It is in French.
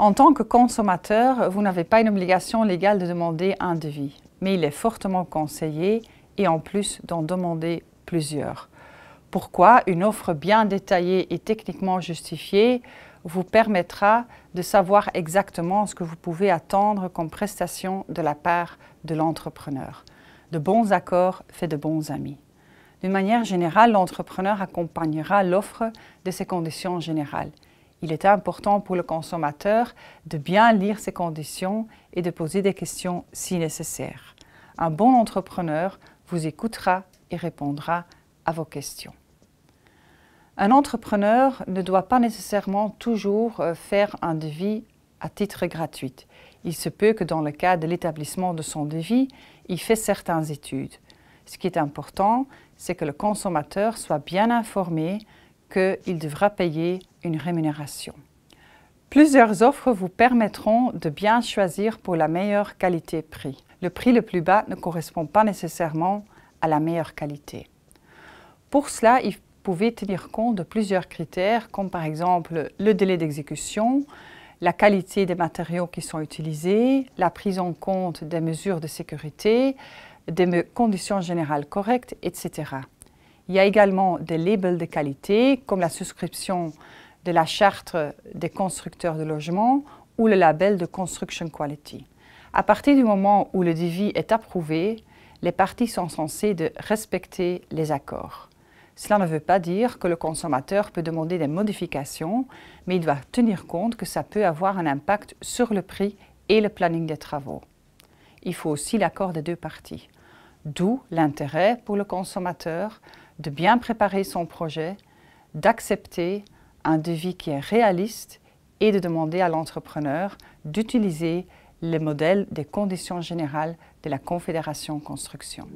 En tant que consommateur, vous n'avez pas une obligation légale de demander un devis, mais il est fortement conseillé et en plus d'en demander plusieurs. Pourquoi une offre bien détaillée et techniquement justifiée vous permettra de savoir exactement ce que vous pouvez attendre comme prestation de la part de l'entrepreneur. De bons accords fait de bons amis. D'une manière générale, l'entrepreneur accompagnera l'offre de ses conditions générales il est important pour le consommateur de bien lire ses conditions et de poser des questions si nécessaire. Un bon entrepreneur vous écoutera et répondra à vos questions. Un entrepreneur ne doit pas nécessairement toujours euh, faire un devis à titre gratuit. Il se peut que dans le cas de l'établissement de son devis, il fait certaines études. Ce qui est important, c'est que le consommateur soit bien informé qu'il devra payer une rémunération. Plusieurs offres vous permettront de bien choisir pour la meilleure qualité-prix. Le prix le plus bas ne correspond pas nécessairement à la meilleure qualité. Pour cela, il pouvez tenir compte de plusieurs critères, comme par exemple le délai d'exécution, la qualité des matériaux qui sont utilisés, la prise en compte des mesures de sécurité, des conditions générales correctes, etc. Il y a également des labels de qualité, comme la souscription de la charte des constructeurs de logements ou le label de Construction Quality. À partir du moment où le devis est approuvé, les parties sont censées de respecter les accords. Cela ne veut pas dire que le consommateur peut demander des modifications, mais il doit tenir compte que ça peut avoir un impact sur le prix et le planning des travaux. Il faut aussi l'accord des deux parties, d'où l'intérêt pour le consommateur de bien préparer son projet, d'accepter un devis qui est réaliste et de demander à l'entrepreneur d'utiliser les modèles des conditions générales de la Confédération Construction.